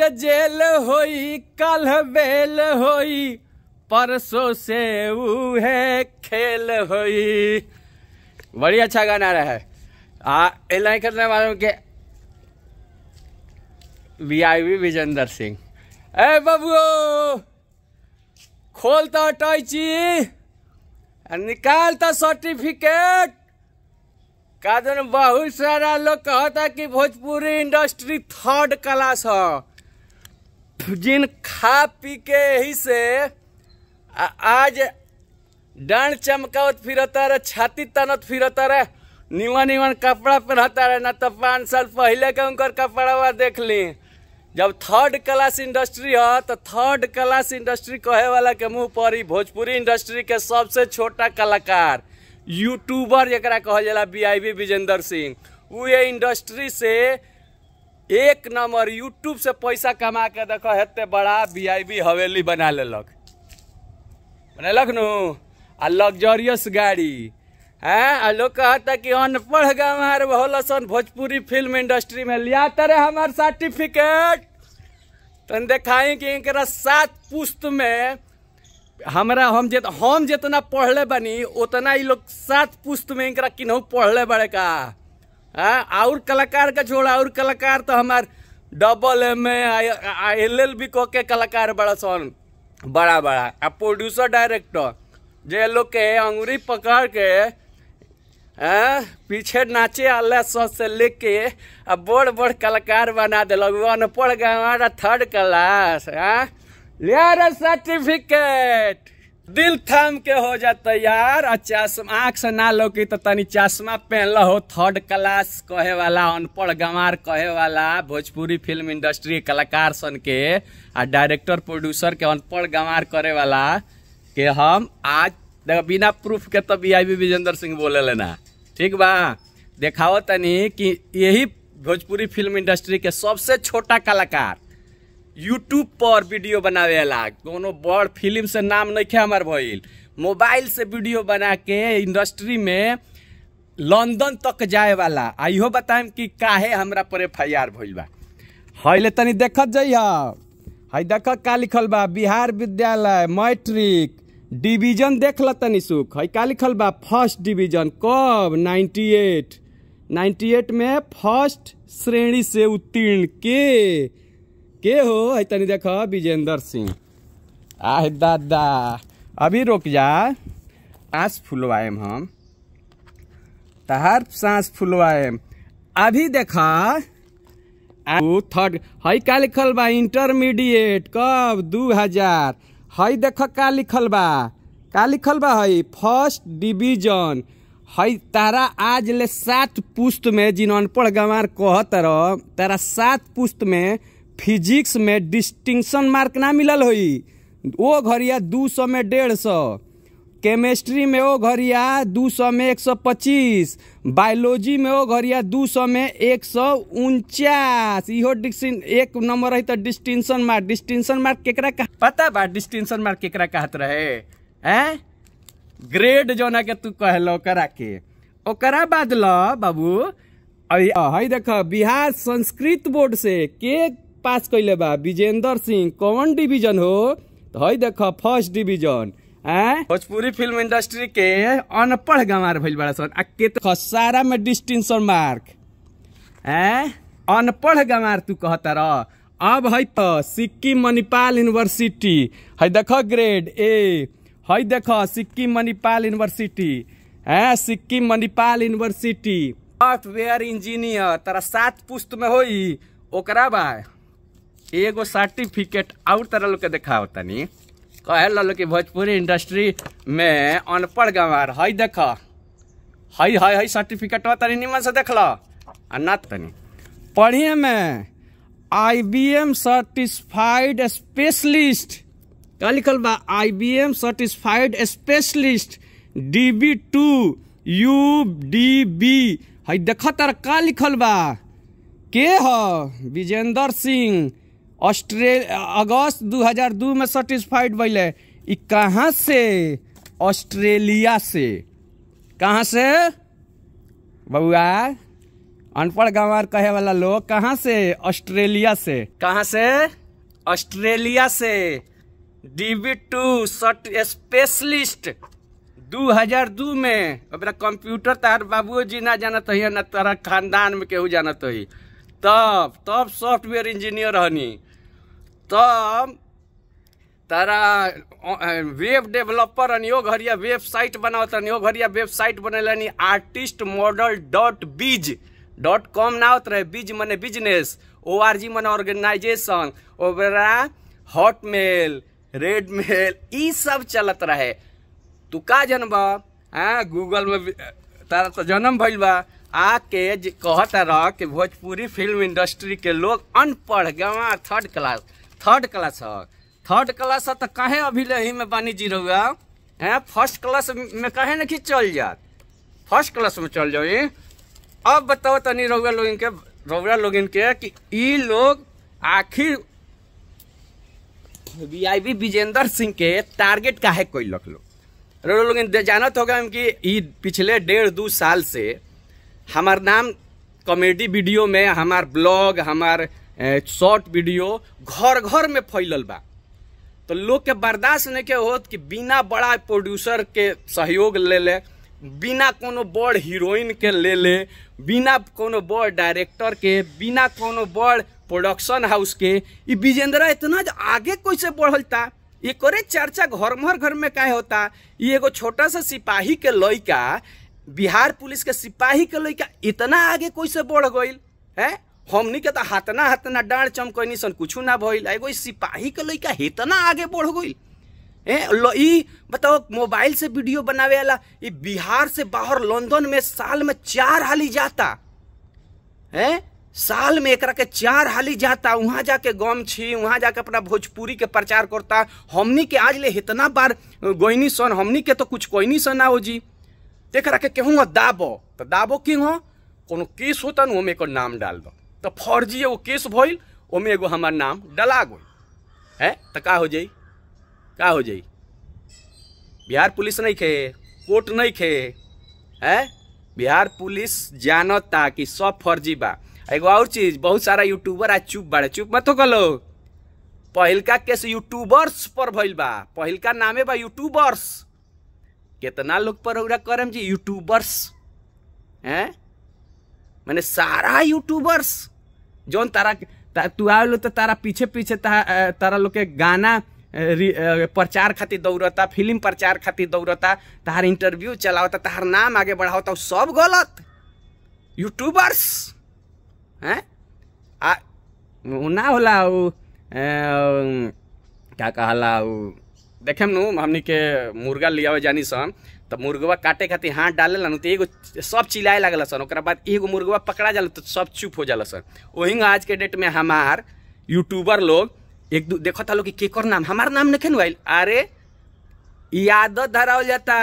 jail होई कल bell होई परसों से वो है खेल होई बड़ी अच्छा गाना रहा है आ एलान करने वालों के वीआईवी विजेंद्र सिंह ए बबू खोलता टॉयची निकालता सर्टिफिकेट का बहुत सारा लोग कहता कि भोजपुरी इंडस्ट्री थर्ड क्लास है जिन खा पी के यही से आज डांड चमकावत फिरता रहे छाती तनत फिरता रहे निवन निवन कपड़ा पहनता रहे ना तो पाँच साल पहले के उनकर कपड़ा देख ली जब थर्ड क्लास इंडस्ट्री है तो थर्ड क्लास इंडस्ट्री कहे वाला के मुंह पर ही भोजपुरी इंडस्ट्री के सबसे छोटा कलाकार यूट्यूबर जरा कहा जला B I B Vijendra Singh वो ये इंडस्ट्री से एक नंबर यूट्यूब से पैसा कमा के देख हेते बड़ा वी हवेली बना लेलक बनेलक नु आ लग्जरियस गाड़ी है आ लोग कहता कि अनपढ़ गमार होल सन भोजपुरी फिल्म इंडस्ट्री में लिया तरह हमार सर्टिफिकेट तन देखाई कि इनकरा सात पुस्त में हमरा हम जित हम जितना पढ़ले बनी उतना ही लोग सात पुस्त में इनकरा किन्हू पढ़ले बड़े का हाँ और कलाकार का छोड़ और कलाकार तो हमार double M A L L B कह के कलाकार बड़ा सन बड़ा बड़ा आ प्रोड्यूसर डायरेक्टर जे लोग के अंगुरी पकड़ के आ, हाँ, पीछे नाचे आला सौ से लेके आ बड़ बड़ कलाकार बना दिलक अनपढ़ गा थर्ड क्लास आ सर्टिफिकेट दिल थाम के हो जा तैयार आ चश्मा आँख से ना लौकी तो तनी चश्मा पहनल हो थर्ड क्लास कहे वाला अनपढ़ गंवार कहे वाला भोजपुरी फिल्म इंडस्ट्री कलाकार सन के आ डायरेक्टर प्रोड्यूसर के अनपढ़ गंवार करे वाला के हम आज देखो बिना प्रूफ के तो B I B Vijendra Singh बोले लेना ठीक बा देखाओ तनी कि यही भोजपुरी फिल्म इंडस्ट्री के सबसे छोटा कलाकार यूट्यूब पर वीडियो बनावे ला को बड़ फिल्म से नाम नहीं है हमार भइल मोबाइल से वीडियो बना के इंडस्ट्री में लंदन तक जाए वाला आइयो बताएम कि काहे हमरा पर एफ आई आर भइल बा हइले तनी देख जइ हई देख का लिखल बा बिहार विद्यालय मैट्रिक डिवीजन देख ल तनी सुख हई का लिखल बा फर्स्ट डिवीजन कब 98 98 में फर्स्ट श्रेणी से उत्तीर्ण के के हो है तनी देख विजेंद्र सिंह आह दादा अभी रुक जा आस फुलवाएम हम तहार सांस फुलवाएम अभी देखा थर्ड हई का लिखल बा इंटरमीडिएट कब दू हजार हई देख का लिखल बा का लिखल बा हई फर्स्ट डिवीजन हई तारा आज ले सात पुस्त में जिन अनपढ़ गंवार कह तारा सात पुस्त में फिजिक्स में डिस्टिंक्शन मार्क ना मिलल हुई वो घरिया दू सौ में डेढ़ सौ केमिस्ट्री में वो घरिया दू सौ में एक सौ पच्चीस बायोलॉजी में वो घरिया दू सौ में एक सौ उनचास इहो एक नंबर रही तो डिस्टिंक्शन मार्क डिस्टिंक्शन मार्क केकरा कहा पता बा डिस्टिंक्शन मार्क केकरा कहत रहे ऐ ग्रेड जोना के तू कहल करा के ओकरा बाद लो बाबू हई देख बिहार संस्कृत बोर्ड से के पास कैले बा विजेंद्र सिंह कौन डिवीजन हो तो हई देख first division Bhojpuri film industry के अनपढ़ गंवार भैल तो सारा में डिस्टिंक्शन मार्क अनपढ़ गंवार तू कहता रह अब हई तो सिक्किम मणिपाल यूनिवर्सिटी हई देख ग्रेड ए हई देख सिक्किम मणिपाल यूनिवर्सिटी है Sikkim Manipal university software engineer तारा सात पुस्त में होई ओकरा बा एगो सर्टिफिकेट और तरह लोग के दिखाओ तनी कहे लो कि भोजपुरी इंडस्ट्री में अनपढ़ गंवार हई देख हई हई हई सर्टिफिकेट तनी निमन से देख ल ना तनी पढ़िए में I B M certified specialist क्या लिखल बा I B M certified specialist D B two U D B हई देख तर का लिखल बा के हिजेंद्र सिंह ऑस्ट्रे अगस्त 2002 में सेटिस्फाइड भैले ई कहाँ से ऑस्ट्रेलिया से कहाँ से बबुआ अनपढ़ गंवार कहे वाला लोग कहाँ से ऑस्ट्रेलिया से कहाँ से ऑस्ट्रेलिया से डीबी टू सट स्पेशलिस्ट 2002 में अपना कंप्यूटर तार बाबू जी ना जानत हो ना तारा खानदान में केहू जानत हो तब तब सॉफ्टवेयर इंजीनियर हनी तब तो तारा वेब डेवलपर अनियो घरिया वेबसाइट बनावत अनियो घरिया वेबसाइट बनेलनी artist model dot biz dot com ना होत रहे बीज मने बिजनेस ओ आर जी मने ऑर्गेनाइजेशन ओबरा हॉटमेल रेडमेल इ सब चलत रहे तू का जनब हाँ गूगल में तारा तो जन्म भइल बा आके कहता रह कि भोजपुरी फिल्म इंडस्ट्री के लोग अनपढ़ गवा थर्ड क्लास थर्ड क्लास है थर्ड क्लास तो कहे अभी लही में बानी जी रहुआ है फर्स्ट क्लास में कहे ना कि चल जा फर्स्ट क्लास में चल जाओ अब बताओ तनी रहुआ लोग इनके रहुआ लोग इनके कि ये लोग आखिर V I B Vijendra Singh के टारगेट का है कोई लख लोग लोग जानत होगा कि पिछले डेढ़ दो साल से हमार नाम कॉमेडी वीडियो में हमार ब्लॉग हमार शॉर्ट वीडियो घर घर में फैलल बा तो लोग के बर्दाश्त नहीं के होत कि बिना बड़ा प्रोड्यूसर के सहयोग ले ले बिना कोनो बड़ हीरोइन के ले ले बिना कोनो बड़ डायरेक्टर के बिना कोनो बड़ प्रोडक्शन हाउस के ये विजेंद्रा इतना आगे कैसे बढ़लता एक चर्चा घर घर घर में क्या होता ये एगो छोटा सा सिपाही के लड़का बिहार पुलिस के सिपाही के लड़का इतना आगे कैसे बढ़ गई है हमनी के तो हाथना हाथना डाँड़ चमकनी सन कुछ ना भइल एगो सिपाही के लैका इतना आगे बढ़ गई ए बताओ मोबाइल से वीडियो बनावे वाला बिहार से बाहर लंदन में साल में चार हाली जाता है साल में एक के चार हाली जाता वहाँ जाके गम छी वहाँ जाके अपना भोजपुरी के प्रचार करता हमनी के आज ले इतना बार गोइनी सन हमनी के तो कुछ कोइनी सन ना हो जी एक केहूँ दाबो तो दाबो क्यों हो कोनो केस होता हम एक नाम डाल दो तो फर्जी एगो केस भइल ओमे एगो हमार नाम डला गई है तो का हो जाई का हो जाई बिहार पुलिस नहीं खे कोर्ट नहीं खे है बिहार पुलिस जानता कि सब फर्जी बा एगो और चीज बहुत सारा यूट्यूबर आज चुप बाड़े चुप मत हो गलो केस यूट्यूबर्स पर भइल बा पहलका नामे बा यूट्यूबर्स कितना लोग पर ओरा करम जी यूट्यूबर्स हैं मैंने सारा यूट्यूबर्स जौन तारा तू आ तो तारा पीछे पीछे तारा लोग के गाना प्रचार खातिर दौड़ता फिल्म प्रचार खातिर दौड़ता तहार इंटरव्यू चलावता तहार नाम आगे बढ़ावता सब गलत यूट्यूबर्स हैं आ ना होला उ क्या कहला उ देखे नु हमनी के मुर्गा लिया जानी सन तो मुर्गवा काटे खातिर हाथ डाले लन तो एगो सब चिल्लाए लगल सन बाद एगो मुर्गवा पकड़ा जाला तो सब चुप हो जाला सन वही आज के डेट में हमार यूट्यूबर लोग एक दू देखो था लोग कि केकर नाम हमार नाम नहीं खेन अरे यादत धरावल जाता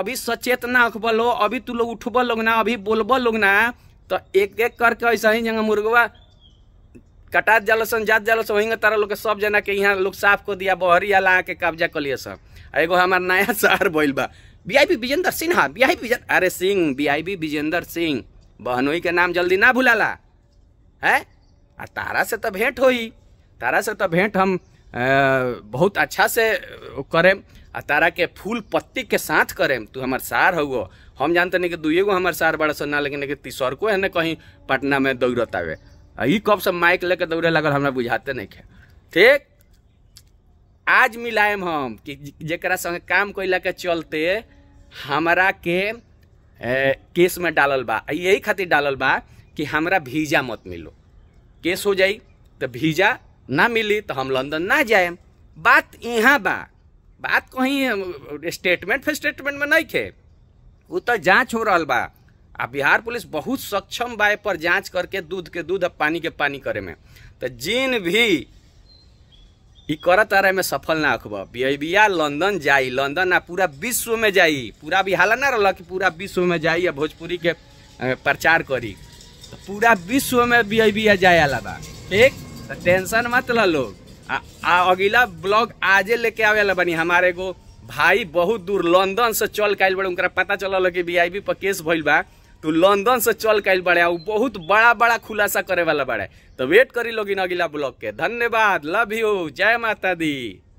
अभी सचेत ना अखबल हो अभी तू लोग उठबल लोग ना अभी बोलबल लोग ना तो एक एक करके ऐसा ही जगह मुर्गवा कटात सन जात सन वहीं तारा लोग सब जना के यहाँ लोग साफ को दिया बहरी अला के कब्जा कर सब एगो हमार नया शहर बोल बा बीआईबी विजेंद्र बी आई अरे सिंह बीआईबी विजेंद्र सिंह बहनोई के नाम जल्दी ना ला है आ तारा से तो भेंट ही तारा से तो भेंट हम आ, बहुत अच्छा से करें आ तारा के फूल पत्ती के साथ करें तू हमार सार हो हम जानते नहीं कि दुए गो हमार सार बड़ा सुनना लेकिन कि तीसर को है ना कहीं पटना में दौड़त आवे ई कब सब माइक लेके दौड़े लगल हमें बुझाते नहीं खे ठीक आज मिलाएम हम कि जरा संगे काम ला के चलते हमारा के ए, केस में डालल बा यही खातिर डालल बा कि हमरा भीजा मत मिलो केस हो जाई तो भीजा ना मिली तो हम लंदन ना जाए बात यहाँ बा बात कहीं स्टेटमेंट फिर स्टेटमेंट में नहीं खे उ तो जाँच हो रहा बा आ बिहार पुलिस बहुत सक्षम बा पर जांच करके दूध के दूध पानी के पानी करे में तो जिन भी ई करत रहा में सफल ना होखब बिया लंदन जाई लंदन ना पूरा विश्व में जाई पूरा बिहार ना रहा कि पूरा विश्व में जाई या भोजपुरी के प्रचार करी तो पूरा विश्व में बिया जाए आला बा ठीक तो टेंशन मत ला लोग अगला ब्लॉग आजे लेके आवे ला बनी हमारे को भाई बहुत दूर लंदन से चल के आयल बड़े उनका पता चल कि बी आई बी पर केस भइल बा तू लंदन से चल कैल बड़े बहुत बड़ा बड़ा खुलासा करे वाला बड़े तो वेट करी लोगिन अगला ब्लॉग के धन्यवाद लव यू जय माता दी